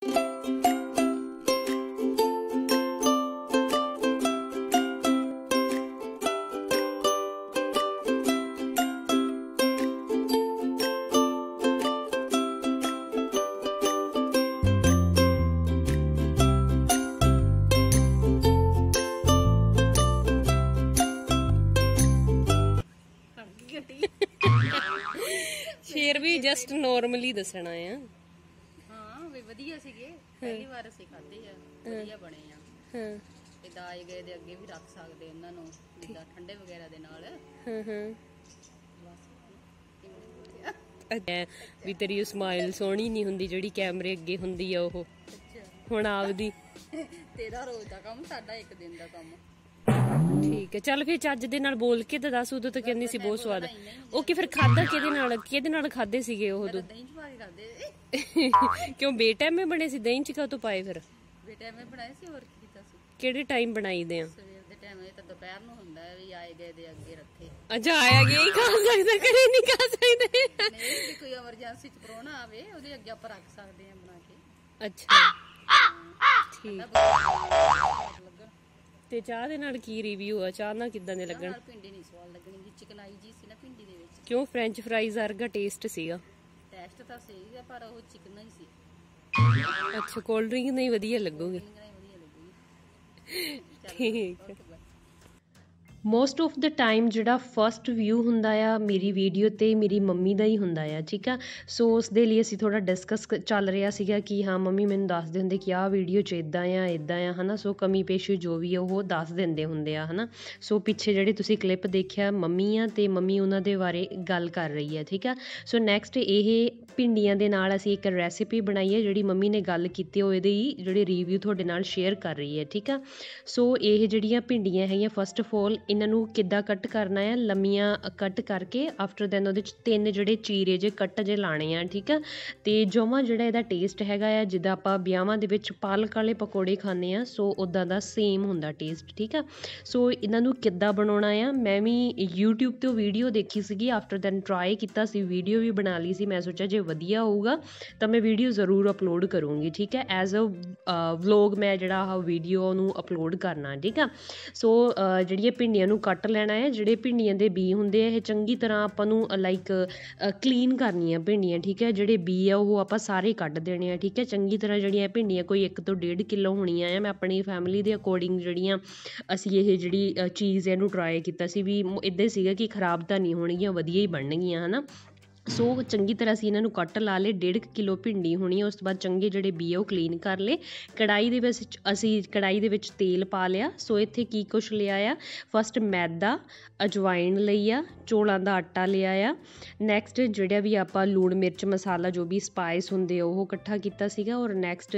ਸ਼ੇਰ ਵੀ just normally ਦੱਸਣਾ ਆ ਵੀ ਵਧੀਆ ਸੀਗੇ ਪਹਿਲੀ ਵਾਰ ਅਸੀਂ ਖਾਧੇ ਆ ਵਧੀਆ ਬਣੇ ਆ ਹਾਂ ਤੇ ਦਾਜ ਗਏ ਦੇ ਅੱਗੇ ਵੀ ਰੱਖ ਸਕਦੇ ਉਹਨਾਂ ਨੂੰ ਜਿੱਦਾਂ ਠੰਡੇ ਵਗੈਰਾ ਦੇ ਨਾਲ ਹਾਂ ਹਾਂ ਵੀ ਤੇਰੀ ਸਮਾਈਲ ਸੋਹਣੀ ਨਹੀਂ ਹੁੰਦੀ ਜਿਹੜੀ ਕੈਮਰੇ ਅੱਗੇ ਹੁੰਦੀ ਆ ਉਹ ਹੁਣ ਆਪਦੀ ਤੇਰਾ ਰੋਜ਼ ਦਾ ਕੰਮ ਸਾਡਾ ਇੱਕ ਦਿਨ ਦਾ ਕੰਮ ਠੀਕ ਹੈ ਚੱਲ ਫਿਰ ਚੱਜ ਦੇ ਨਾਲ ਬੋਲ ਕੇ ਤਾਂ ਦੱਸ ਉਦੋਂ ਤਾਂ ਕਹਿੰਦੀ ਸੀ ਬਹੁਤ ਸਵਾਦ ਓਕੇ ਫਿਰ ਖਾਦਾ ਕਿਹਦੇ ਨਾਲ ਕਿਹਦੇ ਨਾਲ ਖਾਦੇ ਸੀਗੇ ਉਹ ਦੋ ਦਹੀਂ ਚ ਪਾ ਕੇ ਖਾਦੇ ਕਿਉਂ ਬੇਟਾ ਮੈਂ ਬਣੇ ਸੀ ਦਹੀਂ ਚ ਕਾ ਤੋਂ ਪਾਏ ਫਿਰ ਬੇਟਾ ਮੈਂ ਬਣਾਏ ਸੀ ਹੋਰ ਕੀ ਕੀਤਾ ਸੀ ਕਿਹੜੇ ਟਾਈਮ ਬਣਾਈਦੇ ਆ ਸਵੇਰ ਦੇ ਟਾਈਮ ਇਹ ਤਾਂ ਦੁਪਹਿਰ ਨੂੰ ਹੁੰਦਾ ਵੀ ਆਏ ਗਏ ਦੇ ਅੱਗੇ ਰੱਖੇ ਅੱਛਾ ਆਇਆ ਗਿਆ ਹੀ ਖਾ ਸਕਦਾ ਕਰੇ ਨਹੀਂ ਖਾ ਸਕਦੇ ਨਹੀਂ ਕੋਈ ਐਮਰਜੈਂਸੀ ਚ ਪਰੋਣਾ ਆਵੇ ਉਹਦੇ ਅੱਗੇ ਆਪਾਂ ਰੱਖ ਸਕਦੇ ਆ ਬਣਾ ਕੇ ਅੱਛਾ ਠੀਕ ਤੇ ਚਾਹ ਦੇ ਨਾਲ ਕੀ ਰਿਵਿਊ ਆ ਚਾਹ ਨਾਲ ਕਿੱਦਾਂ ਦੇ ਲੱਗਣ ਨਾਲ ਨਹੀਂ ਸਵਾਲ ਲੱਗਣੀ ਜੀ ਚਿਕਨਾਈ ਜੀ ਸੀ ਨਾ ਭਿੰਡੀ ਦੇ ਵਿੱਚ ਕਿਉਂ ਫ੍ਰੈਂਚ ਫ੍ਰਾਈਜ਼ ਵਰਗਾ ਟੇਸਟ ਸੀਗਾ ਟੇਸਟ ਤਾਂ ਸਹੀ ਆ ਪਰ ਉਹ ਚਿਕਨਾ ਹੀ ਸੀ ਅੱਛਾ ਕੋਲਡ ਡਰਿੰਕ ਨਹੀਂ ਵਧੀਆ ਲੱਗੂਗੀ ਠੀਕ ਹੈ ਮੋਸਟ ਆਫ ਦ ਟਾਈਮ ਜਿਹੜਾ ਫਸਟ ਵਿਊ ਹੁੰਦਾ ਆ ਮੇਰੀ ਵੀਡੀਓ 'ਤੇ ਮੇਰੀ ਮੰਮੀ ਦਾ ਹੀ ਹੁੰਦਾ ਆ ਠੀਕ ਆ ਸੋ ਉਸ ਦੇ ਲਈ ਅਸੀਂ ਥੋੜ੍ਹਾ ਡਿਸਕਸ ਚੱਲ ਰਿਹਾ ਸੀਗਾ ਕਿ ਹਾਂ ਮੰਮੀ ਮੈਨੂੰ ਦੱਸਦੇ ਹੁੰਦੇ ਕਿ ਆਹ ਵੀਡੀਓ 'ਚ ਇਦਾਂ ਆ ਇਦਾਂ ਆ ਹਨਾ ਸੋ ਕਮੀ ਪੇਸ਼ੀ ਜੋ ਵੀ ਆ ਉਹ ਦੱਸ ਦਿੰਦੇ ਹੁੰਦੇ ਆ ਹਨਾ ਸੋ ਪਿੱਛੇ ਜਿਹੜੇ ਤੁਸੀਂ ਕਲਿੱਪ ਦੇਖਿਆ ਮੰਮੀ ਆ ਤੇ ਮੰਮੀ ਉਹਨਾਂ ਦੇ ਬਾਰੇ ਗੱਲ ਕਰ ਰਹੀ ਹੈ ਠੀਕ ਆ ਸੋ ਨੈਕਸਟ ਇਹ ਭਿੰਡੀਆਂ ਦੇ ਨਾਲ ਅਸੀਂ ਇੱਕ ਰੈਸਿਪੀ ਬਣਾਈ ਹੈ ਜਿਹੜੀ ਮੰਮੀ ਨੇ ਗੱਲ ਕੀਤੀ ਉਹ ਇਹਦੇ ਹੀ ਜਿਹੜੇ ਰਿਵਿਊ ਤੁਹਾਡੇ ਨਾਲ ਸ਼ੇਅਰ ਕਰ ਰਹੀ ਹੈ ਠੀਕ ਆ ਸੋ ਇਹ ਜਿਹੜੀਆਂ ਭਿੰਡੀਆਂ ਹੈਗੀਆਂ ਫਸਟ ਆਫ ਆਲ ਇਹਨਾਂ ਨੂੰ ਕਿੱਦਾਂ ਕੱਟ ਕਰਨਾ ਹੈ ਲੰਮੀਆਂ ਕੱਟ ਕਰਕੇ ਆਫਟਰ ਦੈਨ ਉਹਦੇ ਚ ਤਿੰਨ ਜਿਹੜੇ ਚੀਰੇ ਜੇ ਕੱਟ ਜੇ ਲਾਣੇ ਆ ਠੀਕ ਆ ਤੇ ਜੋਮਾ ਜਿਹੜਾ ਇਹਦਾ ਟੇਸਟ ਹੈਗਾ ਆ ਜਿੱਦਾਂ ਆਪਾਂ ਵਿਆਹਾਂ ਦੇ ਵਿੱਚ ਪਾਲਕ ਵਾਲੇ ਪਕੌੜੇ ਖਾਂਦੇ ਆ ਸੋ ਉਦਾਂ ਦਾ ਸੇਮ ਹੁੰਦਾ ਟੇਸਟ ਠੀਕ ਆ ਸੋ ਇਹਨਾਂ ਨੂੰ ਕਿੱਦਾਂ ਬਣਾਉਣਾ ਆ ਮੈਂ ਵੀ YouTube ਤੇ ਵੀਡੀਓ ਦੇਖੀ ਸੀਗੀ ਆਫਟਰ ਦੈਨ ਟਰਾਈ ਕੀਤਾ ਸੀ ਵੀਡੀਓ ਵੀ ਬਣਾ ਲਈ ਸੀ ਮੈਂ ਸੋਚਿਆ ਜੇ ਵਧੀਆ ਹੋਊਗਾ ਤਾਂ ਮੈਂ ਵੀਡੀਓ ਜ਼ਰੂਰ ਅਪਲੋਡ ਕਰੂੰਗੀ ਠੀਕ ਹੈ ਐਜ਼ ਅ ਵਲੌਗ ਮੈਂ ਜਿਹੜਾ ਆ ਵੀਡੀਓ ਨੂੰ ਅਪਲੋਡ ਕਰਨਾ ਠੀਕ ਆ ਸੋ ਜਿਹੜੀ ਇਹ ਪਿੰਡ ਭਿੰਡੀਆਂ ਨੂੰ ਕੱਟ ਲੈਣਾ ਹੈ ਜਿਹੜੇ ਭਿੰਡੀਆਂ ਦੇ ਬੀ ਹੁੰਦੇ ਆ ਇਹ ਚੰਗੀ ਤਰ੍ਹਾਂ ਆਪਾਂ ਨੂੰ ਲਾਈਕ ਕਲੀਨ ਕਰਨੀਆਂ ਭਿੰਡੀਆਂ ਠੀਕ ਹੈ ਜਿਹੜੇ ਬੀ ਆ ਉਹ ਆਪਾਂ ਸਾਰੇ ਕੱਢ ਦੇਣੇ ਆ ਠੀਕ ਹੈ ਚੰਗੀ ਤਰ੍ਹਾਂ ਜਿਹੜੀਆਂ ਭਿੰਡੀਆਂ ਕੋਈ 1 ਤੋਂ 1.5 ਕਿਲੋ ਹੋਣੀਆਂ ਆ ਮੈਂ ਆਪਣੀ ਫੈਮਿਲੀ ਦੇ ਅਕੋਰਡਿੰਗ ਜਿਹੜੀਆਂ ਅਸੀਂ ਇਹ ਜਿਹੜੀ ਚੀਜ਼ ਇਹਨੂੰ ਟਰਾਈ ਕੀਤਾ ਸੀ ਵੀ ਇਦਾਂ ਸੀਗਾ ਕਿ ਖਰਾਬ ਤਾਂ ਨਹੀਂ ਹੋਣਗੀਆਂ ਵਧੀਆ ਹੀ ਬਣਨਗੀਆਂ ਹਨਾ ਸੋ ਚੰਗੀ ਤਰ੍ਹਾਂ ਅਸੀਂ ਇਹਨਾਂ ਨੂੰ ਕੱਟ ਲਾ ਲੇ 1.5 ਕਿਲੋ ਭਿੰਡੀ ਹੋਣੀ ਉਸ ਤੋਂ ਬਾਅਦ ਚੰਗੇ ਜਿਹੜੇ ਬੀ ਆ ਉਹ ਕਲੀਨ ਕਰ ਲੇ ਕੜਾਈ ਦੇ ਵਿੱਚ ਅਸੀਂ ਕੜਾਈ ਦੇ ਵਿੱਚ ਤੇਲ ਪਾ ਲਿਆ ਸੋ ਇੱਥੇ ਕੀ ਕੁਛ ਲਿਆ ਆ ਫਸਟ ਮੈਦਾ ਅਜਵਾਇਣ ਲਈ ਆ ਚੋਲਾਂ ਦਾ ਆਟਾ ਲਿਆ ਆ ਨੈਕਸਟ ਜਿਹੜਾ ਵੀ ਆਪਾਂ ਲੂਣ ਮਿਰਚ ਮਸਾਲਾ ਜੋ ਵੀ ਸਪਾਈਸ ਹੁੰਦੇ ਉਹ ਇਕੱਠਾ ਕੀਤਾ ਸੀਗਾ ਔਰ ਨੈਕਸਟ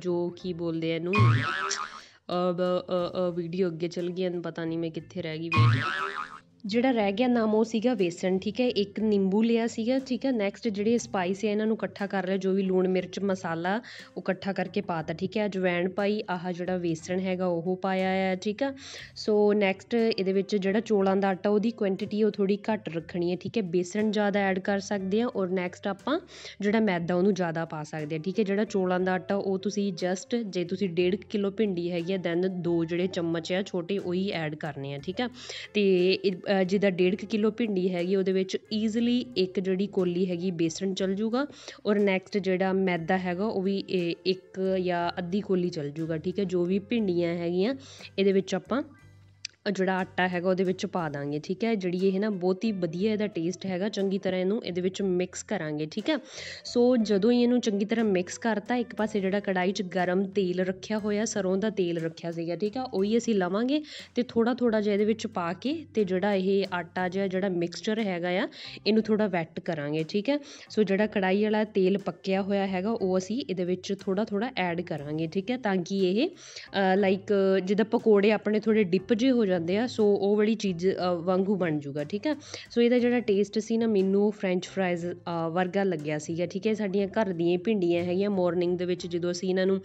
ਜੋ ਕੀ ਬੋਲਦੇ ਇਹਨੂੰ ਅਬ ਵੀਡੀਓ ਅੱਗੇ ਚੱਲ ਗਈ ਅਨ ਪਤਾ ਨਹੀਂ ਮੈਂ ਕਿੱਥੇ ਰਹਿ ਗਈ ਵੇਟ ਜਿਹੜਾ ਰਹਿ ਗਿਆ ਨਾਮ ਉਹ ਸੀਗਾ ਵੇਸਣ ਠੀਕ ਹੈ ਇੱਕ ਨਿੰਬੂ ਲਿਆ ਸੀਗਾ ਠੀਕ ਹੈ ਨੈਕਸਟ ਜਿਹੜੇ ਸਪਾਈਸ ਹੈ ਇਹਨਾਂ ਨੂੰ ਇਕੱਠਾ ਕਰ ਲਿਆ ਜੋ ਵੀ ਲੂਣ ਮਿਰਚ ਮਸਾਲਾ ਉਹ ਇਕੱਠਾ ਕਰਕੇ ਪਾਤਾ ਠੀਕ ਹੈ ਅਜਵੈਣ ਪਾਈ ਆਹ ਜਿਹੜਾ ਵੇਸਣ ਹੈਗਾ ਉਹ ਪਾਇਆ ਹੈ ਠੀਕ ਆ ਸੋ ਨੈਕਸਟ ਇਹਦੇ ਵਿੱਚ ਜਿਹੜਾ ਚੋਲਾਂ ਦਾ ਆਟਾ ਉਹਦੀ ਕੁਆਂਟੀਟੀ ਉਹ ਥੋੜੀ ਘੱਟ ਰੱਖਣੀ ਹੈ ਠੀਕ ਹੈ ਬੇਸਣ ਜ਼ਿਆਦਾ ਐਡ ਕਰ ਸਕਦੇ ਆ ਔਰ ਨੈਕਸਟ ਆਪਾਂ ਜਿਹੜਾ ਮੈਦਾ ਉਹਨੂੰ ਜ਼ਿਆਦਾ ਪਾ ਸਕਦੇ ਆ ਠੀਕ ਹੈ ਜਿਹੜਾ ਚੋਲਾਂ ਦਾ ਆਟਾ ਉਹ ਤੁਸੀਂ ਜਸਟ ਜੇ ਤੁਸੀਂ 1.5 ਕਿਲੋ ਭਿੰਡੀ ਹੈਗੀ ਆ ਦੈਨ ਦੋ ਜਿਹੜੇ ਚਮਚ ਆ ਛੋਟੇ ਉਹੀ ਐਡ ਕਰਨੇ ਆ ਠੀਕ ਹੈ ਤੇ ਜਿਹਦਾ 1.5 ਕਿਲੋ ਭਿੰਡੀ ਹੈਗੀ ਉਹਦੇ ਵਿੱਚ ਈਜ਼ੀਲੀ ਇੱਕ ਜਿਹੜੀ ਕੋਲੀ ਹੈਗੀ ਬੇਸਣ ਚਲ ਜੂਗਾ ਔਰ ਨੈਕਸਟ ਜਿਹੜਾ ਮੈਦਾ ਹੈਗਾ ਉਹ ਵੀ ਇੱਕ ਜਾਂ ਅੱਧੀ ਕੋਲੀ ਚਲ ਜੂਗਾ ਠੀਕ ਹੈ ਜੋ ਵੀ ਭਿੰਡੀਆਂ ਹੈਗੀਆਂ ਇਹਦੇ ਵਿੱਚ ਆਪਾਂ ਜਿਹੜਾ ਆਟਾ ਹੈਗਾ ਉਹਦੇ ਵਿੱਚ ਪਾ ਦਾਂਗੇ ਠੀਕ ਹੈ ਜਿਹੜੀ ਇਹ ਨਾ ਬਹੁਤ ਹੀ ਵਧੀਆ ਇਹਦਾ ਟੇਸਟ ਹੈਗਾ ਚੰਗੀ ਤਰ੍ਹਾਂ ਇਹਨੂੰ ਇਹਦੇ ਵਿੱਚ ਮਿਕਸ ਕਰਾਂਗੇ ਠੀਕ ਹੈ ਸੋ ਜਦੋਂ ਹੀ ਇਹਨੂੰ ਚੰਗੀ ਤਰ੍ਹਾਂ ਮਿਕਸ ਕਰਤਾ ਇੱਕ ਪਾਸੇ ਜਿਹੜਾ ਕੜਾਈ 'ਚ ਗਰਮ ਤੇਲ ਰੱਖਿਆ ਹੋਇਆ ਸਰੋਂ ਦਾ ਤੇਲ ਰੱਖਿਆ ਸੀਗਾ ਠੀਕ ਆ ਉਹੀ ਅਸੀਂ ਲਵਾਂਗੇ ਤੇ ਥੋੜਾ ਥੋੜਾ ਜਿਹਾ ਇਹਦੇ ਵਿੱਚ ਪਾ ਕੇ ਤੇ ਜਿਹੜਾ ਇਹ ਆਟਾ ਜਿਹਾ ਜਿਹੜਾ ਮਿਕਸਚਰ ਹੈਗਾ ਆ ਇਹਨੂੰ ਥੋੜਾ ਵੈਟ ਕਰਾਂਗੇ ਠੀਕ ਹੈ ਸੋ ਜਿਹੜਾ ਕੜਾਈ ਵਾਲਾ ਤੇਲ ਪੱਕਿਆ ਹੋਇਆ ਹੈਗਾ ਉਹ ਅਸੀਂ ਇਹਦੇ ਵਿੱਚ ਥੋੜਾ ਥੋੜਾ ਐਡ ਕਰਾਂਗੇ ਠੀਕ ਹੈ ਤਾਂ ਕਿ ਇਹ ਲਾਈਕ ਜਿਹਦਾ ਪਕੌੜੇ ਆਪਣੇ ਥੋੜੇ ਡਿਪ ਜੇ ਹੋ ਜਾਂਦੇ ਆ ਸੋ ਉਹ ਵਾਲੀ ਚੀਜ਼ ਵਾਂਗੂ ਬਣ ਜੂਗਾ ਠੀਕ ਹੈ ਸੋ ਇਹਦਾ ਜਿਹੜਾ ਟੇਸਟ ਸੀ ਨਾ ਮੈਨੂੰ ਫ੍ਰੈਂਚ ਫ੍ਰਾਈਜ਼ ਵਰਗਾ ਲੱਗਿਆ ਸੀਗਾ ਠੀਕ ਹੈ ਸਾਡੀਆਂ ਘਰ ਦੀਆਂ ਭਿੰਡੀਆਂ ਹੈਗੀਆਂ ਮਾਰਨਿੰਗ ਦੇ ਵਿੱਚ ਜਦੋਂ ਅਸੀਂ ਇਹਨਾਂ ਨੂੰ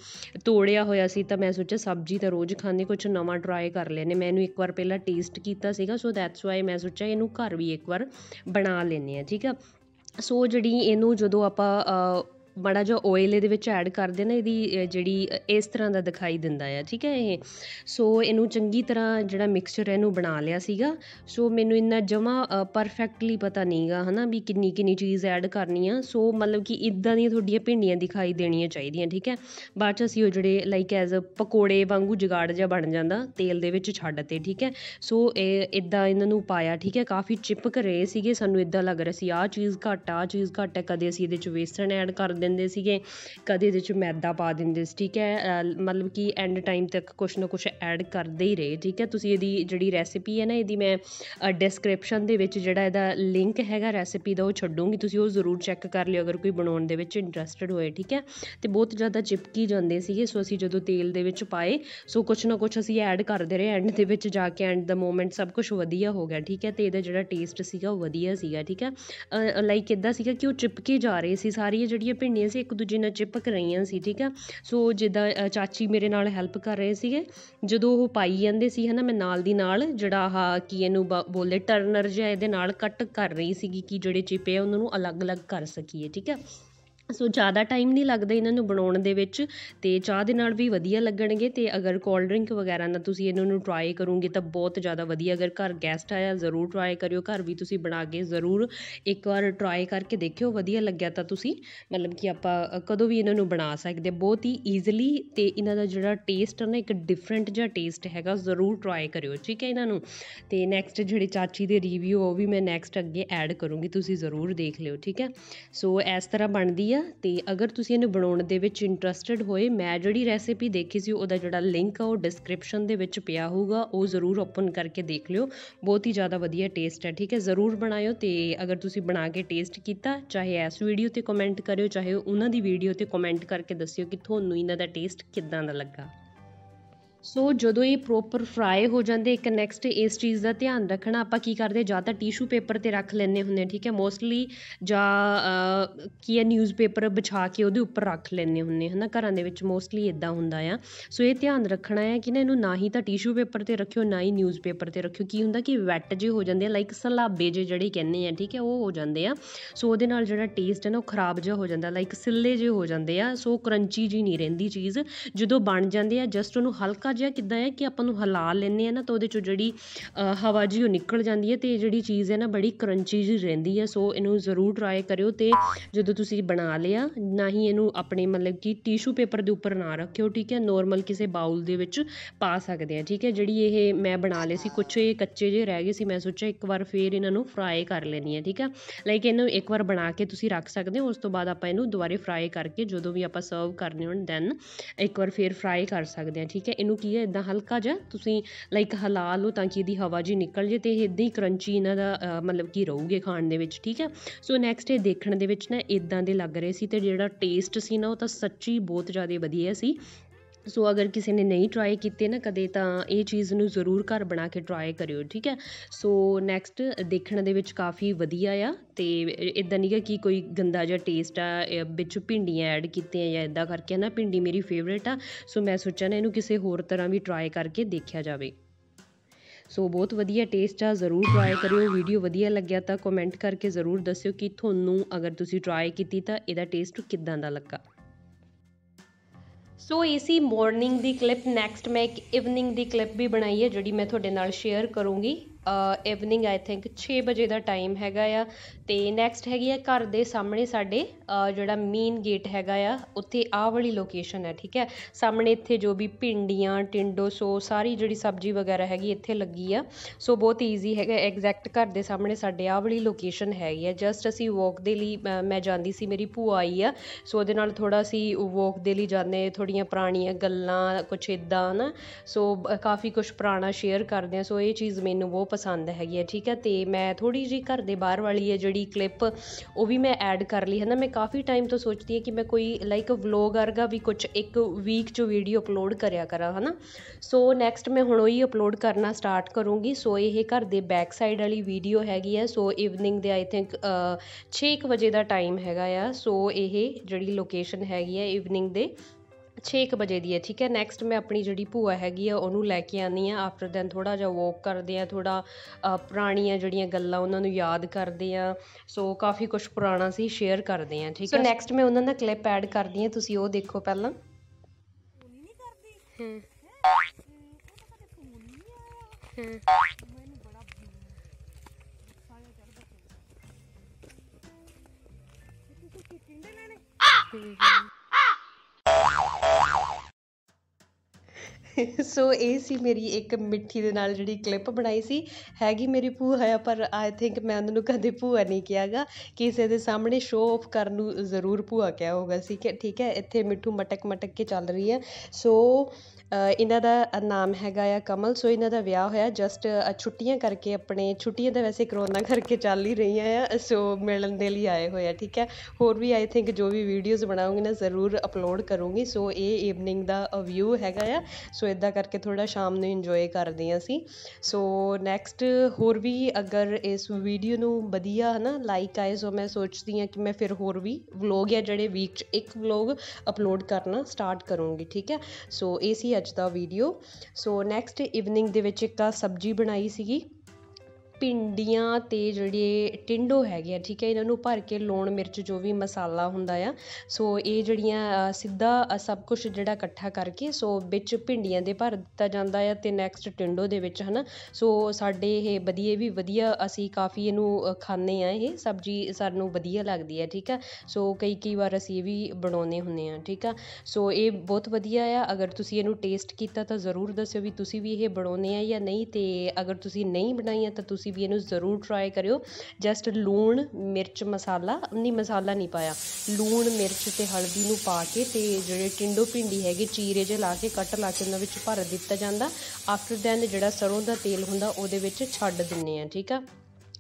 ਤੋੜਿਆ ਹੋਇਆ ਸੀ ਤਾਂ ਮੈਂ ਸੋਚਿਆ ਸਬਜ਼ੀ ਤਾਂ ਰੋਜ਼ ਖਾਂਦੇ ਕੁਝ ਨਵਾਂ ਟਰਾਈ ਕਰ ਲੈਨੇ ਮੈਂ ਇਹਨੂੰ ਇੱਕ ਵਾਰ ਪਹਿਲਾਂ ਟੇਸਟ ਕੀਤਾ ਸੀਗਾ ਸੋ ਦੈਟਸ ਵਾਈ ਮੈਂ ਸੋਚਿਆ ਇਹਨੂੰ ਘਰ ਵੀ ਇੱਕ ਵਾਰ ਬਣਾ ਲੈਨੇ ਆ ਠੀਕ ਆ ਸੋ ਜਿਹੜੀ ਇਹਨੂੰ ਜਦੋਂ ਆਪਾਂ ਮਾੜਾ ਜਿਹਾ ਆਇਲ ਇਹਦੇ ਵਿੱਚ ਐਡ ਕਰਦੇ ਨਾ ਇਹਦੀ ਜਿਹੜੀ ਇਸ ਤਰ੍ਹਾਂ ਦਾ ਦਿਖਾਈ ਦਿੰਦਾ ਆ ਠੀਕ ਹੈ ਇਹ ਸੋ ਇਹਨੂੰ ਚੰਗੀ ਤਰ੍ਹਾਂ ਜਿਹੜਾ ਮਿਕਸਚਰ ਇਹਨੂੰ ਬਣਾ ਲਿਆ ਸੀਗਾ ਸੋ ਮੈਨੂੰ ਇੰਨਾ ਜਮਾ ਪਰਫੈਕਟਲੀ ਪਤਾ ਨਹੀਂਗਾ ਹਨਾ ਵੀ ਕਿੰਨੀ ਕਿੰਨੀ ਚੀਜ਼ ਐਡ ਕਰਨੀ ਆ ਸੋ ਮਤਲਬ ਕਿ ਇਦਾਂ ਦੀਆਂ ਤੁਹਾਡੀਆਂ ਭਿੰਡੀਆਂ ਦਿਖਾਈ ਦੇਣੀਆਂ ਚਾਹੀਦੀਆਂ ਠੀਕ ਹੈ ਬਾਅਦ ਚ ਅਸੀਂ ਉਹ ਜਿਹੜੇ ਲਾਈਕ ਐਜ਼ ਅ ਪਕੌੜੇ ਵਾਂਗੂ ਜਗਾੜ ਜਾ ਬਣ ਜਾਂਦਾ ਤੇਲ ਦੇ ਵਿੱਚ ਛੱਡ ਤੇ ਠੀਕ ਹੈ ਸੋ ਇਹ ਇਦਾਂ ਇਹਨਾਂ ਨੂੰ ਪਾਇਆ ਠੀਕ ਹੈ ਕਾਫੀ ਚਿਪਕ ਰਹੇ ਸੀਗੇ ਸਾਨੂੰ ਇਦਾਂ ਲੱਗ ਰਿਹਾ ਸੀ ਆਹ ਚੀਜ਼ ਘਟਾ ਚੀਜ਼ ਘਟਾ ਕਦੇ ਅਸੀਂ ਇਹਦੇ ਚ ਵੇਸਣ ਐਡ ਕਰ ਦਿੰਦੇ ਸੀਗੇ ਕਦੇ ਇਹਦੇ 'ਚ ਮੈਦਾ ਪਾ ਦਿੰਦੇ ਸੀ ਠੀਕ ਹੈ ਮਤਲਬ ਕਿ ਐਂਡ ਟਾਈਮ ਤੱਕ ਕੁਝ ਨਾ ਕੁਝ ਐਡ ਕਰਦੇ ਹੀ ਰਹੇ ਠੀਕ ਹੈ ਤੁਸੀਂ ਇਹਦੀ ਜਿਹੜੀ ਰੈਸਿਪੀ ਹੈ ਨਾ ਇਹਦੀ ਮੈਂ ਡਿਸਕ੍ਰਿਪਸ਼ਨ ਦੇ ਵਿੱਚ ਜਿਹੜਾ ਇਹਦਾ ਲਿੰਕ ਹੈਗਾ ਰੈਸਿਪੀ ਦਾ ਉਹ ਛੱਡੂੰਗੀ ਤੁਸੀਂ ਉਹ ਜ਼ਰੂਰ ਚੈੱਕ ਕਰ ਲਿਓ ਅਗਰ ਕੋਈ ਬਣਾਉਣ ਦੇ ਵਿੱਚ ਇੰਟਰਸਟਿਡ ਹੋਏ ਠੀਕ ਹੈ ਤੇ ਬਹੁਤ ਜ਼ਿਆਦਾ ਚਿਪਕੀ ਜਾਂਦੇ ਸੀਗੇ ਸੋ ਅਸੀਂ ਜਦੋਂ ਤੇਲ ਦੇ ਵਿੱਚ ਪਾਏ ਸੋ ਕੁਝ ਨਾ ਕੁਝ ਅਸੀਂ ਐਡ ਕਰਦੇ ਰਹੇ ਐਂਡ ਦੇ ਵਿੱਚ ਜਾ ਕੇ ਐਂਡ ਦਾ ਮੂਮੈਂਟ ਸਭ ਕੁਝ ਵਧੀਆ ਹੋ ਗਿਆ ਠੀਕ ਹੈ ਤੇ ਇਹਦਾ ਜਿਹੜਾ ਟੇਸਟ ਸੀਗਾ ਉਹ ਵਧੀਆ ਸੀਗਾ ਠੀਕ ਹੈ ਲਾਈਕ ਇਦਾਂ ਸੀਗਾ ਕਿ ਉਹ ਚਿਪਕੇ ਜਾ ਰਹੇ ਸੀ ਸਾਰੀਆਂ ਜਿਹੜੀਆਂ ਹੁੰਦੀਆਂ ਸੀ ਇੱਕ ਦੂਜੇ ਨਾਲ ਚਿਪਕ ਰਹੀਆਂ ਸੀ ਠੀਕ ਆ ਸੋ ਜਿੱਦਾਂ ਚਾਚੀ ਮੇਰੇ ਨਾਲ ਹੈਲਪ ਕਰ ਰਹੇ ਸੀਗੇ ਜਦੋਂ ਉਹ ਪਾਈ ਜਾਂਦੇ ਸੀ ਹਨਾ ਮੈਂ ਨਾਲ ਦੀ ਨਾਲ ਜਿਹੜਾ ਆਹ ਕੀ ਇਹਨੂੰ ਬੋਲੇ ਟਰਨਰ ਜਿਹਾ ਇਹਦੇ ਨਾਲ ਕੱਟ ਕਰ ਰਹੀ ਸੀਗੀ ਕਿ ਜਿਹੜੇ ਚਿਪੇ ਆ ਉਹਨਾਂ ਨੂੰ ਅਲੱਗ-ਅਲੱਗ ਕਰ ਸਕੀਏ ਠੀਕ ਆ ਸੋ ਜ਼ਿਆਦਾ ਟਾਈਮ ਨਹੀਂ ਲੱਗਦਾ ਇਹਨਾਂ ਨੂੰ ਬਣਾਉਣ ਦੇ ਵਿੱਚ ਤੇ ਚਾਹ ਦੇ ਨਾਲ ਵੀ ਵਧੀਆ ਲੱਗਣਗੇ ਤੇ ਅਗਰ ਕੋਲਡ ਡਰਿੰਕ ਵਗੈਰਾ ਨਾਲ ਤੁਸੀਂ ਇਹਨਾਂ ਨੂੰ ਟਰਾਈ ਕਰੋਗੇ ਤਾਂ ਬਹੁਤ ਜ਼ਿਆਦਾ ਵਧੀਆ ਅਗਰ ਘਰ ਗੈਸਟ ਆਇਆ ਜ਼ਰੂਰ ਟਰਾਈ ਕਰਿਓ ਘਰ ਵੀ ਤੁਸੀਂ ਬਣਾ ਕੇ ਜ਼ਰੂਰ ਇੱਕ ਵਾਰ ਟਰਾਈ ਕਰਕੇ ਦੇਖਿਓ ਵਧੀਆ ਲੱਗਿਆ ਤਾਂ ਤੁਸੀਂ ਮਤਲਬ ਕਿ ਆਪਾਂ ਕਦੋਂ ਵੀ ਇਹਨਾਂ ਨੂੰ ਬਣਾ ਸਕਦੇ ਬਹੁਤ ਹੀ ਈਜ਼ੀਲੀ ਤੇ ਇਹਨਾਂ ਦਾ ਜਿਹੜਾ ਟੇਸਟ ਹੈ ਨਾ ਇੱਕ ਡਿਫਰੈਂਟ ਜਿਹਾ ਟੇਸਟ ਹੈਗਾ ਜ਼ਰੂਰ ਟਰਾਈ ਕਰਿਓ ਠੀਕ ਹੈ ਇਹਨਾਂ ਨੂੰ ਤੇ ਨੈਕਸਟ ਜਿਹੜੇ ਚਾਚੀ ਦੇ ਰਿਵਿਊ ਉਹ ਵੀ ਮੈਂ ਨੈਕਸਟ ਅੱਗੇ ਐਡ ਕਰੂੰਗੀ ਤੁਸੀਂ ਜ਼ਰੂਰ ਦੇਖ ਲਿਓ ਠੀਕ ਹੈ ਸੋ ਇਸ ਤਰ੍ਹਾਂ ਬਣਦੀ ਆ ਤੇ ਅਗਰ ਤੁਸੀਂ ਇਹਨੂੰ ਬਣਾਉਣ ਦੇ ਵਿੱਚ ਇੰਟਰਸਟਿਡ ਹੋਏ ਮੈਂ ਜਿਹੜੀ ਰੈਸਿਪੀ ਦੇਖੀ ਸੀ ਉਹਦਾ ਜਿਹੜਾ ਲਿੰਕ ਆ ਉਹ ਡਿਸਕ੍ਰਿਪਸ਼ਨ ਦੇ ਵਿੱਚ ਪਿਆ ਹੋਊਗਾ ਉਹ ਜ਼ਰੂਰ ਓਪਨ ਕਰਕੇ ਦੇਖ ਲਿਓ ਬਹੁਤ ਹੀ ਜ਼ਿਆਦਾ ਵਧੀਆ ਟੇਸਟ ਹੈ ਠੀਕ ਹੈ ਜ਼ਰੂਰ ਬਣਾਇਓ ਤੇ ਅਗਰ ਤੁਸੀਂ ਬਣਾ ਕੇ ਟੇਸਟ ਕੀਤਾ ਚਾਹੇ ਇਸ ਵੀਡੀਓ ਤੇ ਕਮੈਂਟ ਕਰਿਓ ਚਾਹੇ ਉਹਨਾਂ ਦੀ ਵੀਡੀਓ ਤੇ ਕਮੈਂਟ ਕਰਕੇ ਦੱਸਿਓ ਕਿ ਤੁਹਾਨੂੰ ਇਹਨਾਂ ਦਾ ਟੇਸਟ ਕਿੱਦਾਂ ਦਾ ਲੱਗਾ ਸੋ ਜਦੋਂ ਇਹ ਪ੍ਰੋਪਰ ਫਰਾਈ ਹੋ ਜਾਂਦੇ ਇੱਕ ਨੈਕਸਟ ਇਸ ਚੀਜ਼ ਦਾ ਧਿਆਨ ਰੱਖਣਾ ਆਪਾਂ ਕੀ ਕਰਦੇ ਜਾਂ ਤਾਂ ਟਿਸ਼ੂ ਪੇਪਰ ਤੇ ਰੱਖ ਲੈਣੇ ਹੁੰਦੇ ਠੀਕ ਹੈ ਮੋਸਟਲੀ ਜਾਂ ਕੀ ਹੈ ਨਿਊਜ਼ਪੇਪਰ ਵਿਛਾ ਕੇ ਉਹਦੇ ਉੱਪਰ ਰੱਖ ਲੈਣੇ ਹੁੰਦੇ ਹਨਾ ਘਰਾਂ ਦੇ ਵਿੱਚ ਮੋਸਟਲੀ ਇਦਾਂ ਹੁੰਦਾ ਆ ਸੋ ਇਹ ਧਿਆਨ ਰੱਖਣਾ ਹੈ ਕਿ ਨਾ ਇਹਨੂੰ ਨਾ ਹੀ ਤਾਂ ਟਿਸ਼ੂ ਪੇਪਰ ਤੇ ਰੱਖਿਓ ਨਾ ਹੀ ਨਿਊਜ਼ਪੇਪਰ ਤੇ ਰੱਖਿਓ ਕੀ ਹੁੰਦਾ ਕਿ ਵੈਟ ਜੇ ਹੋ ਜਾਂਦੇ ਆ ਲਾਈਕ ਸਲਾਬੇ ਜੇ ਜਿਹੜੇ ਕਹਿੰਦੇ ਆ ਠੀਕ ਹੈ ਉਹ ਹੋ ਜਾਂਦੇ ਆ ਸੋ ਉਹਦੇ ਨਾਲ ਜਿਹੜਾ ਟੇਸਟ ਹੈ ਨਾ ਉਹ ਖਰਾਬ ਜਿਹਾ ਹੋ ਜਾਂਦਾ ਲਾਈਕ ਸਿੱਲੇ ਜੇ ਹੋ ਜਾਂਦੇ ਆ ਸੋ ਕਰੰਚੀ ਜੀ ਨਹੀਂ ਰਹਿੰਦੀ ਚੀਜ਼ ਜਦੋਂ ਬਣ ਜਾਂਦੇ ਆ ਜਸਟ ਉਹਨੂੰ ਹਲਕਾ ਜਿਹਾ ਕਿੱਦਾਂ ਹੈ ਕਿ ਆਪਾਂ ਨੂੰ ਹਿਲਾ ਲੈਂਦੇ ਆ ਨਾ ਤਾਂ ਉਹਦੇ 'ਚੋਂ ਜਿਹੜੀ ਹਵਾ ਜੀ ਉਹ ਨਿਕਲ ਜਾਂਦੀ ਹੈ ਤੇ ਜਿਹੜੀ ਚੀਜ਼ ਹੈ ਨਾ ਬੜੀ ਕਰੰਚੀ ਜੀ ਰਹਿੰਦੀ ਹੈ ਸੋ ਇਹਨੂੰ ਜ਼ਰੂਰ ਟਰਾਈ ਕਰਿਓ ਤੇ ਜਦੋਂ ਤੁਸੀਂ ਬਣਾ ਲਿਆ ਨਾ ਹੀ ਇਹਨੂੰ ਆਪਣੇ ਮਤਲਬ ਕਿ ਟਿਸ਼ੂ ਪੇਪਰ ਦੇ ਉੱਪਰ ਨਾ ਰੱਖਿਓ ਠੀਕ ਹੈ ਨੋਰਮਲ ਕਿਸੇ ਬਾਊਲ ਦੇ ਵਿੱਚ ਪਾ ਸਕਦੇ ਆ ਠੀਕ ਹੈ ਜਿਹੜੀ ਇਹ ਮੈਂ ਬਣਾ ਲਈ ਸੀ ਕੁਝ ਇਹ ਕੱਚੇ ਜੇ ਰਹਿ ਗਏ ਸੀ ਮੈਂ ਸੋਚਿਆ ਇੱਕ ਵਾਰ ਫੇਰ ਇਹਨਾਂ ਨੂੰ ਫਰਾਈ ਕਰ ਲੈਣੀ ਹੈ ਠੀਕ ਹੈ ਲਾਈਕ ਇਹਨੂੰ ਇੱਕ ਵਾਰ ਬਣਾ ਕੇ ਤੁਸੀਂ ਰੱਖ ਸਕਦੇ ਹੋ ਉਸ ਤੋਂ ਬਾਅਦ ਆਪਾਂ ਇਹਨੂੰ ਦੁਬਾਰੇ ਫਰਾਈ ਕਰਕੇ ਜਦੋਂ ਵੀ ਆਪਾਂ ਸਰਵ ਕਰਨੇ ਹੋਣ ਦੈਨ ਇੱਕ ਵਾਰ ਫੇਰ ਫਰਾਈ ਕਰ ਸਕਦੇ ਆ ਠੀਕ ਹੈ ਇਹਨੂੰ ਕੀ ਹੈ ਇਦਾਂ ਹਲਕਾ ਜਿਹਾ ਤੁਸੀਂ ਲਾਈਕ ਹਲਾ ਲਓ ਤਾਂ ਕਿ ਇਹਦੀ ਹਵਾ ਜੀ ਨਿਕਲ ਜੇ ਤੇ ਇਦਾਂ ਹੀ ਕਰੰਚੀ ਇਹਨਾਂ ਦਾ ਮਤਲਬ ਕੀ ਰਹੂਗੇ ਖਾਣ ਦੇ ਵਿੱਚ ਠੀਕ ਹੈ ਸੋ ਨੈਕਸਟ ਇਹ ਦੇਖਣ ਦੇ ਵਿੱਚ ਨਾ ਇਦਾਂ ਦੇ ਲੱਗ ਰਹੇ ਸੀ ਤੇ ਜਿਹੜਾ ਟੇਸਟ ਸੀ ਨਾ ਉਹ ਤਾਂ ਸੱਚੀ ਬਹੁਤ ਜ਼ਿਆਦਾ ਵਧੀਆ ਸੀ ਸੋ ਅਗਰ ਕਿਸੇ ਨੇ ਨਹੀਂ ਟਰਾਈ ਕੀਤੇ ਨਾ ਕਦੇ ਤਾਂ ਇਹ ਚੀਜ਼ ਨੂੰ ਜ਼ਰੂਰ ਘਰ ਬਣਾ ਕੇ ਟਰਾਈ ਕਰਿਓ ਠੀਕ ਹੈ ਸੋ ਨੈਕਸਟ ਦੇਖਣ ਦੇ ਵਿੱਚ ਕਾਫੀ ਵਧੀਆ ਆ ਤੇ ਇਦਾਂ ਨਹੀਂ ਕਿ ਕੋਈ ਗੰਦਾ ਜਿਹਾ ਟੇਸਟ ਆ ਵਿੱਚ ਭਿੰਡੀਆਂ ਐਡ ਕੀਤੀਆਂ ਜਾਂ ਇਦਾਂ ਕਰਕੇ ਨਾ ਭਿੰਡੀ ਮੇਰੀ ਫੇਵਰੇਟ ਆ ਸੋ ਮੈਂ ਸੋਚਿਆ ਨਾ ਇਹਨੂੰ ਕਿਸੇ ਹੋਰ ਤਰ੍ਹਾਂ ਵੀ ਟਰਾਈ ਕਰਕੇ ਦੇਖਿਆ ਜਾਵੇ ਸੋ ਬਹੁਤ ਵਧੀਆ ਟੇਸਟ ਆ ਜ਼ਰੂਰ ਟਰਾਈ ਕਰਿਓ ਵੀਡੀਓ ਵਧੀਆ ਲੱਗਿਆ ਤਾਂ ਕਮੈਂਟ ਕਰਕੇ ਜ਼ਰੂਰ ਦੱਸਿਓ ਕਿ ਤੁਹਾਨੂੰ ਅਗਰ ਤੁਸੀਂ ਟਰਾਈ ਕੀਤੀ ਤਾਂ ਇਹਦਾ ਟੇਸਟ ਕਿਦਾਂ ਦਾ ਲੱਗਾ ਸੋ ਇਸੀ ਮਾਰਨਿੰਗ ਦੀ ਕਲਿੱਪ ਨੈਕਸਟ ਮੈਂ ਇੱਕ ਇਵਨਿੰਗ ਦੀ ਕਲਿੱਪ ਵੀ ਬਣਾਈ ਹੈ ਜਿਹੜੀ ਮੈਂ ਤੁਹਾਡੇ ਨਾਲ ਸ਼ੇਅਰ ਕਰੂੰਗੀ ਇਵਨਿੰਗ ਆਈ ਥਿੰਕ 6 ਵਜੇ ਦਾ ਟਾਈਮ ਹੈਗਾ ਆ ਤੇ ਨੈਕਸਟ ਹੈਗੀ ਆ ਘਰ ਦੇ ਸਾਹਮਣੇ ਸਾਡੇ ਜਿਹੜਾ ਮੇਨ ਗੇਟ ਹੈਗਾ ਆ ਉੱਥੇ ਆਹ ਵਾਲੀ ਲੋਕੇਸ਼ਨ ਹੈ ਠੀਕ ਹੈ ਸਾਹਮਣੇ ਇੱਥੇ ਜੋ ਵੀ ਪਿੰਡੀਆਂ ਟਿੰਡੋ ਸੋ ਸਾਰੀ ਜਿਹੜੀ ਸਬਜ਼ੀ ਵਗੈਰਾ ਹੈਗੀ ਇੱਥੇ ਲੱਗੀ ਆ ਸੋ ਬਹੁਤ ਈਜ਼ੀ ਹੈਗਾ ਐਗਜ਼ੈਕਟ ਘਰ ਦੇ ਸਾਹਮਣੇ ਸਾਡੇ ਆਹ ਵਾਲੀ ਲੋਕੇਸ਼ਨ ਹੈਗੀ ਆ ਜਸਟ ਅਸੀਂ ਵਾਕ ਦੇ ਲਈ ਮੈਂ ਜਾਂਦੀ ਸੀ ਮੇਰੀ ਭੂ ਆਈ ਆ ਸੋ ਉਹਦੇ ਨਾਲ ਥੋੜਾ ਅਸੀਂ ਵਾਕ ਦੇ ਲਈ ਜਾਂਦੇ ਥੋੜੀਆਂ ਪੁਰਾਣੀਆਂ ਗੱਲਾਂ ਕੁਛ ਇਦਾਂ ਨਾ ਸੋ ਕਾਫੀ ਕੁਝ ਪੁਰਾਣਾ ਸ਼ੇਅਰ ਕਰਦੇ ਆ ਸੋ ਇਹ ਚੀਜ਼ ਮੈਨੂੰ ਬਹੁਤ ਪਸੰਦ ਹੈਗੀ ਹੈ ਠੀਕ ਹੈ ਤੇ ਮੈਂ ਥੋੜੀ ਜੀ ਘਰ ਦੇ ਬਾਹਰ ਵਾਲੀ ਹੈ ਜਿਹੜੀ ਕਲਿੱਪ ਉਹ ਵੀ ਮੈਂ ਐਡ ਕਰ ਲਈ ਹੈ ਨਾ ਮੈਂ ਕਾਫੀ ਟਾਈਮ ਤੋਂ ਸੋਚਦੀ ਹਾਂ ਕਿ ਮੈਂ ਕੋਈ ਲਾਈਕ ਵਲੌਗ ਵਰਗਾ ਵੀ ਕੁਝ ਇੱਕ ਵੀਕ ਚ ਵੀਡੀਓ ਅਪਲੋਡ ਕਰਿਆ ਕਰਾਂ ਹਨਾ ਸੋ ਨੈਕਸਟ ਮੈਂ ਹੁਣ ਉਹੀ ਅਪਲੋਡ ਕਰਨਾ ਸਟਾਰਟ ਕਰੂੰਗੀ ਸੋ ਇਹ ਘਰ ਦੇ ਬੈਕ ਸਾਈਡ ਵਾਲੀ ਵੀਡੀਓ ਹੈਗੀ ਹੈ ਸੋ ਇਵਨਿੰਗ ਦੇ ਆਈ ਥਿੰਕ 6:00 ਵਜੇ ਦਾ ਟਾਈਮ ਹੈਗਾ ਆ ਸੋ ਇਹ ਜਿਹੜੀ ਲੋਕੇਸ਼ਨ ਹੈਗੀ ਹੈ ਇਵਨਿੰਗ ਦੇ 6:00 ਵਜੇ ਦੀ ਹੈ ਠੀਕ ਹੈ ਨੈਕਸਟ ਮੈਂ ਆਪਣੀ ਜਿਹੜੀ ਭੂਆ ਹੈਗੀ ਆ ਉਹਨੂੰ ਲੈ ਕੇ ਆਨੀ ਆ ਆਫਟਰ ਦੈਨ ਥੋੜਾ ਜਿਹਾ ਵਾਕ ਕਰਦੇ ਆ ਥੋੜਾ ਪੁਰਾਣੀਆਂ ਜਿਹੜੀਆਂ ਗੱਲਾਂ ਉਹਨਾਂ ਨੂੰ ਯਾਦ ਕਰਦੇ ਆ ਸੋ ਕਾਫੀ ਕੁਝ ਪੁਰਾਣਾ ਸੀ ਸ਼ੇਅਰ ਕਰਦੇ ਆ ਠੀਕ ਹੈ ਸੋ ਨੈਕਸਟ ਮੈਂ ਉਹਨਾਂ ਦਾ ਕਲਿੱਪ ਐਡ ਕਰਦੀ ਆ ਤੁਸੀਂ ਉਹ ਦੇਖੋ ਪਹਿਲਾਂ ਨਹੀਂ ਕਰਦੀ ਹੂੰ ਹੂੰ Mm-hmm. ਸੋ ਇਹ ਸੀ ਮੇਰੀ ਇੱਕ ਮਿੱਠੀ ਦੇ ਨਾਲ ਜਿਹੜੀ ਕਲਿੱਪ ਬਣਾਈ ਸੀ ਹੈਗੀ ਮੇਰੀ ਭੂਆ ਹੈ ਪਰ ਆਈ ਥਿੰਕ ਮੈਂ ਉਹਨਾਂ ਨੂੰ ਕਦੇ ਭੂਆ ਨਹੀਂ ਕਿਹਾਗਾ ਕਿਸੇ ਦੇ ਸਾਹਮਣੇ ਸ਼ੋਅ ਆਫ ਕਰਨ ਨੂੰ ਜ਼ਰੂਰ ਭੂਆ ਕਿਹਾ ਹੋਗਾ ਸੀ ਕਿ ਠੀਕ ਹੈ ਇੱਥੇ ਮਿੱਠੂ ਮਟਕ ਮਟਕ ਕੇ ਚੱਲ ਰਹੀ ਹੈ ਸੋ ਇਹਨਾਂ ਦਾ ਨਾਮ ਹੈਗਾ ਆ ਕਮਲ ਸੋ ਇਹਨਾਂ ਦਾ ਵਿਆਹ ਹੋਇਆ ਜਸਟ ਛੁੱਟੀਆਂ ਕਰਕੇ ਆਪਣੇ ਛੁੱਟੀਆਂ ਤਾਂ ਵੈਸੇ ਕਰੋਨਾ ਕਰਕੇ ਚੱਲ ਹੀ ਰਹੀਆਂ ਆ ਸੋ ਮਿਲਣ ਦੇ ਲਈ ਆਏ ਹੋਏ ਆ ਠੀਕ ਹੈ ਹੋਰ ਵੀ ਆਈ ਥਿੰਕ ਜੋ ਵੀ ਵੀਡੀਓਜ਼ ਬਣਾਉਂਗੀ ਨਾ ਜ਼ਰੂਰ ਅਪਲੋਡ ਕਰੂੰਗੀ ਸੋ ਇਹ ਈਵਨਿੰਗ ਦਾ ਵਿਊ ਹੈਗਾ ਆ ਸੋ ਸੋ ਇਦਾਂ ਕਰਕੇ ਥੋੜਾ ਸ਼ਾਮ ਨੂੰ ਇੰਜੋਏ ਕਰਦੇ ਹਾਂ ਅਸੀਂ ਸੋ ਨੈਕਸਟ ਹੋਰ ਵੀ ਅਗਰ ਇਸ ਵੀਡੀਓ ਨੂੰ ਵਧੀਆ ਹਨਾ ਲਾਈਕ ਆਏ ਸੋ ਮੈਂ ਸੋਚਦੀ ਆ ਕਿ ਮੈਂ ਫਿਰ ਹੋਰ ਵੀ ਵਲੌਗ ਜਾਂ ਜਿਹੜੇ ਵੀਕ 'ਚ ਇੱਕ ਵਲੌਗ ਅਪਲੋਡ ਕਰਨਾ ਸਟਾਰਟ ਕਰੂੰਗੀ ਠੀਕ ਹੈ ਸੋ ਇਹ ਸੀ ਅੱਜ ਦਾ ਵੀਡੀਓ ਸੋ ਨੈਕਸਟ ਇਵਨਿੰਗ ਦੇ ਵਿੱਚ ਇੱਕ ਆ ਸਬਜੀ ਬਣਾਈ ਸੀਗੀ ਭਿੰਡੀਆਂ ਅਤੇ ਜਿਹੜੇ ਟਿੰਡੋ ਹੈਗੇ ਆ ਠੀਕ ਹੈ ਇਹਨਾਂ ਨੂੰ ਭਰ ਕੇ ਲੂਣ ਮਿਰਚ ਜੋ ਵੀ ਮਸਾਲਾ ਹੁੰਦਾ ਆ ਸੋ ਇਹ ਜਿਹੜੀਆਂ ਸਿੱਧਾ ਸਭ ਕੁਝ ਜਿਹੜਾ ਇਕੱਠਾ ਕਰਕੇ ਸੋ ਵਿੱਚ ਭਿੰਡੀਆਂ ਦੇ ਭਰ ਦਿੱਤਾ ਜਾਂਦਾ ਆ ਅਤੇ ਨੈਕਸਟ ਟਿੰਡੋ ਦੇ ਵਿੱਚ ਹਨਾ ਸੋ ਸਾਡੇ ਇਹ ਵਧੀਆ ਵੀ ਵਧੀਆ ਅਸੀਂ ਕਾਫੀ ਇਹਨੂੰ ਖਾਂਦੇ ਆ ਇਹ ਸਬਜ਼ੀ ਸਾਨੂੰ ਵਧੀਆ ਲੱਗਦੀ ਹੈ ਠੀਕ ਆ ਸੋ ਕਈ ਕਈ ਵਾਰ ਅਸੀਂ ਇਹ ਵੀ ਬਣਾਉਂਦੇ ਹੁੰਦੇ ਆ ਠੀਕ ਆ ਸੋ ਇਹ ਬਹੁਤ ਵਧੀਆ ਆ ਅਗਰ ਤੁਸੀਂ ਇਹਨੂੰ ਟੇਸਟ ਕੀਤਾ ਤਾਂ ਜ਼ਰੂਰ ਦੱਸਿਓ ਵੀ ਤੁਸੀਂ ਵੀ ਇਹ ਬਣਾਉਂਦੇ ਆ ਜਾਂ ਨਹੀਂ ਤੇ ਅਗਰ ਤੁਸੀਂ ਨਹੀਂ ਬਣਾਈਆਂ ਤਾਂ ਤੁਸੀਂ ਤੁਸੀਂ ਵੀ ਇਹਨੂੰ ਜ਼ਰੂਰ ਟਰਾਈ ਕਰਿਓ ਜਸਟ ਲੂਣ ਮਿਰਚ ਮਸਾਲਾ ਨਹੀਂ ਮਸਾਲਾ ਨਹੀਂ ਪਾਇਆ ਲੂਣ ਮਿਰਚ ਤੇ ਹਲਦੀ ਨੂੰ ਪਾ ਕੇ ਤੇ ਜਿਹੜੇ ਟਿੰਡੋ ਪਿੰਡੀ ਹੈਗੇ ਚੀਰੇ ਜੇ ਲਾ ਕੇ ਕੱਟ ਲਾ ਕੇ ਉਹਨਾਂ ਵਿੱਚ ਭਰ ਦਿੱਤਾ ਜਾਂਦਾ ਆਫਟਰ ਦੈਨ ਜਿਹੜਾ ਸਰੋਂ ਦਾ ਤੇਲ ਹੁੰਦਾ ਉਹਦੇ ਵਿੱਚ ਛੱਡ ਦਿੰਨੇ ਆ ਠੀਕ ਆ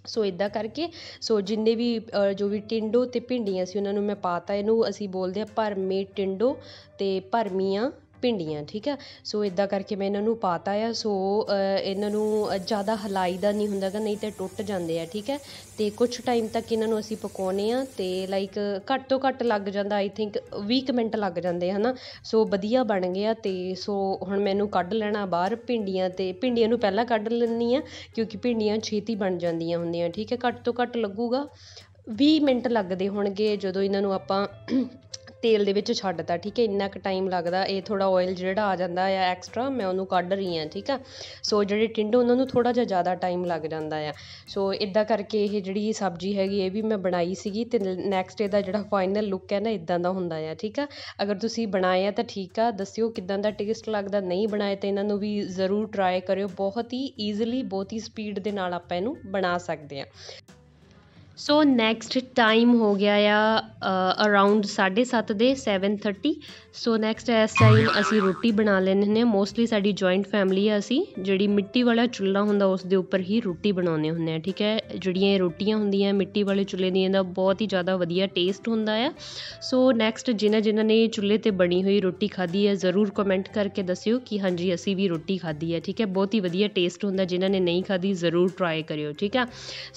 ਸੋ ਇਦਾਂ ਕਰਕੇ ਸੋ ਜਿੰਨੇ ਵੀ ਜੋ ਵੀ ਟਿੰਡੋ ਤੇ ਭਿੰਡੀਆਂ ਸੀ ਉਹਨਾਂ ਨੂੰ ਮੈਂ ਪਾਤਾ ਇਹਨੂੰ ਅਸੀਂ ਬੋਲਦੇ ਆ ਭਰਮੇ ਟਿੰਡੋ ਤੇ ਭਰਮੀਆਂ ਭਿੰਡੀਆਂ ਠੀਕ ਆ ਸੋ ਇਦਾਂ ਕਰਕੇ ਮੈਂ ਇਹਨਾਂ ਨੂੰ ਪਾਤਾ ਆ ਸੋ ਇਹਨਾਂ ਨੂੰ ਜ਼ਿਆਦਾ ਹਲਾਈ ਦਾ ਨਹੀਂ ਹੁੰਦਾਗਾ ਨਹੀਂ ਤੇ ਟੁੱਟ ਜਾਂਦੇ ਆ ਠੀਕ ਹੈ ਤੇ ਕੁਝ ਟਾਈਮ ਤੱਕ ਇਹਨਾਂ ਨੂੰ ਅਸੀਂ ਪਕਾਉਨੇ ਆ ਤੇ ਲਾਈਕ ਘੱਟ ਤੋਂ ਘੱਟ ਲੱਗ ਜਾਂਦਾ ਆਈ ਥਿੰਕ 20 ਮਿੰਟ ਲੱਗ ਜਾਂਦੇ ਹਨਾ ਸੋ ਵਧੀਆ ਬਣ ਗਿਆ ਤੇ ਸੋ ਹੁਣ ਮੈਨੂੰ ਕੱਢ ਲੈਣਾ ਬਾਹਰ ਭਿੰਡੀਆਂ ਤੇ ਭਿੰਡੀਆਂ ਨੂੰ ਪਹਿਲਾਂ ਕੱਢ ਲੈਣੀ ਆ ਕਿਉਂਕਿ ਭਿੰਡੀਆਂ ਛੇਤੀ ਬਣ ਜਾਂਦੀਆਂ ਹੁੰਦੀਆਂ ਠੀਕ ਹੈ ਘੱਟ ਤੋਂ ਘੱਟ ਲੱਗੂਗਾ 20 ਮਿੰਟ ਲੱਗਦੇ ਹੋਣਗੇ ਜਦੋਂ ਇਹਨਾਂ ਨੂੰ ਆਪਾਂ ਤੇਲ ਦੇ ਵਿੱਚ ਛੱਡਦਾ ਠੀਕ ਹੈ ਇੰਨਾ ਕੁ ਟਾਈਮ ਲੱਗਦਾ ਇਹ ਥੋੜਾ ਆਇਲ ਜਿਹੜਾ ਆ ਜਾਂਦਾ ਆ ਐਕਸਟਰਾ ਮੈਂ ਉਹਨੂੰ ਕੱਢ ਰਹੀ ਹਾਂ ਠੀਕ ਆ ਸੋ ਜਿਹੜੇ ਟਿੰਡ ਉਹਨਾਂ ਨੂੰ ਥੋੜਾ ਜਿਹਾ ਜ਼ਿਆਦਾ ਟਾਈਮ ਲੱਗ ਜਾਂਦਾ ਆ ਸੋ ਇਦਾਂ ਕਰਕੇ ਇਹ ਜਿਹੜੀ ਸਬਜ਼ੀ ਹੈਗੀ ਇਹ ਵੀ ਮੈਂ ਬਣਾਈ ਸੀਗੀ ਤੇ ਨੈਕਸਟ ਇਹਦਾ ਜਿਹੜਾ ਫਾਈਨਲ ਲੁੱਕ ਹੈ ਨਾ ਇਦਾਂ ਦਾ ਹੁੰਦਾ ਆ ਠੀਕ ਆ ਅਗਰ ਤੁਸੀਂ ਬਣਾਏ ਆ ਤਾਂ ਠੀਕ ਆ ਦੱਸਿਓ ਕਿਦਾਂ ਦਾ ਟੇਸਟ ਲੱਗਦਾ ਨਹੀਂ ਬਣਾਏ ਤਾਂ ਇਹਨਾਂ ਨੂੰ ਵੀ ਜ਼ਰੂਰ ਟਰਾਈ ਕਰਿਓ ਬਹੁਤ ਹੀ ਈਜ਼ੀਲੀ ਬਹੁਤ ਹੀ ਸਪੀਡ ਦੇ ਨਾਲ ਆਪਾਂ ਇਹਨੂੰ ਬਣਾ ਸਕਦੇ ਆ ਸੋ ਨੈਕਸਟ ਟਾਈਮ ਹੋ ਗਿਆ ਆ ਅਰਾਊਂਡ 7:30 ਦੇ ਸੋ ਨੈਕਸਟ ਇਸ ਟਾਈਮ ਅਸੀਂ ਰੋਟੀ ਬਣਾ ਲੈਣੇ ਨੇ ਮੋਸਟਲੀ ਸਾਡੀ ਜੁਆਇੰਟ ਫੈਮਿਲੀ ਆ ਅਸੀਂ ਜਿਹੜੀ ਮਿੱਟੀ ਵਾਲਾ ਚੁੱਲ੍ਹਾ ਹੁੰਦਾ ਉਸ ਦੇ ਉੱਪਰ ਹੀ ਰੋਟੀ ਬਣਾਉਨੇ ਹੁੰਦੇ ਆ ਠੀਕ ਹੈ ਜਿਹੜੀਆਂ ਇਹ ਰੋਟੀਆਂ ਹੁੰਦੀਆਂ ਮਿੱਟੀ ਵਾਲੇ ਚੁੱਲ੍ਹੇ ਦੀਆਂ ਦਾ ਬਹੁਤ ਹੀ ਜ਼ਿਆਦਾ ਵਧੀਆ ਟੇਸਟ ਹੁੰਦਾ ਆ ਸੋ ਨੈਕਸਟ ਜਿਨ੍ਹਾਂ ਜਿਨ੍ਹਾਂ ਨੇ ਚੁੱਲ੍ਹੇ ਤੇ ਬਣੀ ਹੋਈ ਰੋਟੀ ਖਾਧੀ ਹੈ ਜ਼ਰੂਰ ਕਮੈਂਟ ਕਰਕੇ ਦੱਸਿਓ ਕਿ ਹਾਂਜੀ ਅਸੀਂ ਵੀ ਰੋਟੀ ਖਾਧੀ ਹੈ ਠੀਕ ਹੈ ਬਹੁਤ ਹੀ ਵਧੀਆ ਟੇਸਟ ਹੁੰਦਾ ਜਿਨ੍ਹਾਂ ਨੇ ਨਹੀਂ ਖਾਧੀ ਜ਼ਰੂਰ ਟਰਾਈ ਕਰਿਓ ਠੀਕ ਆ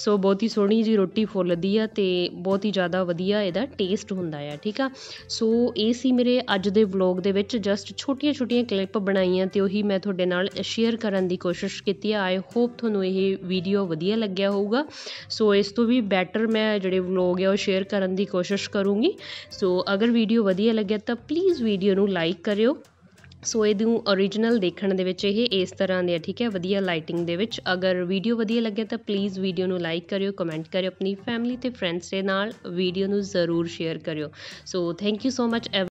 ਸੋ ਬਹੁਤ ਹੀ ਸੋਹਣੀ ਜੀ ਰੋਟੀ ਫੁੱਲਦੀ ਆ ਤੇ ਬਹੁਤ ਹੀ ਜ਼ਿਆਦਾ ਵਧੀਆ ਇਹਦਾ ਟੇਸਟ ਹੁੰਦਾ ਆ ਠੀਕ ਆ ਸੋ ਇਹ ਸੀ ਮੇਰੇ ਅੱਜ ਦੇ ਵਲੌਗ ਦੇ ਵਿੱਚ ਜਸਟ ਛੋਟੀਆਂ-ਛੋਟੀਆਂ ਕਲਿੱਪ ਬਣਾਈਆਂ ਤੇ ਉਹੀ ਮੈਂ ਤੁਹਾਡੇ ਨਾਲ ਸ਼ੇਅਰ ਕਰਨ ਦੀ ਕੋਸ਼ਿਸ਼ ਕੀਤੀ ਆ ਆਈ ਹੋਪ ਤੁਹਾਨੂੰ ਇਹ ਵੀਡੀਓ ਵਧੀਆ ਲੱਗਿਆ ਹੋਊਗਾ ਸੋ ਇਸ ਤੋਂ ਵੀ ਬੈਟਰ ਮੈਂ ਜਿਹੜੇ ਵਲੌਗ ਆ ਉਹ ਸ਼ੇਅਰ ਕਰਨ ਦੀ ਕੋਸ਼ਿਸ਼ ਕਰੂੰਗੀ ਸੋ ਅਗਰ ਵੀਡੀਓ ਵਧੀਆ ਲੱਗਿਆ ਤਾਂ ਪਲੀਜ਼ ਵੀਡੀਓ ਨੂੰ ਲਾਈਕ ਕਰਿਓ ਸੋ ਇਹਨੂੰ origignal ਦੇਖਣ ਦੇ ਵਿੱਚ ਇਹ ਇਸ ਤਰ੍ਹਾਂ ਦੇ ਆ ਠੀਕ ਹੈ ਵਧੀਆ ਲਾਈਟਿੰਗ ਦੇ ਵਿੱਚ ਅਗਰ ਵੀਡੀਓ ਵਧੀਆ ਲੱਗੇ ਤਾਂ ਪਲੀਜ਼ ਵੀਡੀਓ ਨੂੰ ਲਾਈਕ ਕਰਿਓ ਕਮੈਂਟ ਕਰਿਓ ਆਪਣੀ ਫੈਮਿਲੀ ਤੇ ਫਰੈਂਡਸ ਦੇ ਨਾਲ ਵੀਡੀਓ ਨੂੰ ਜ਼ਰੂਰ ਸ਼ੇਅਰ ਕਰਿਓ so thank you so much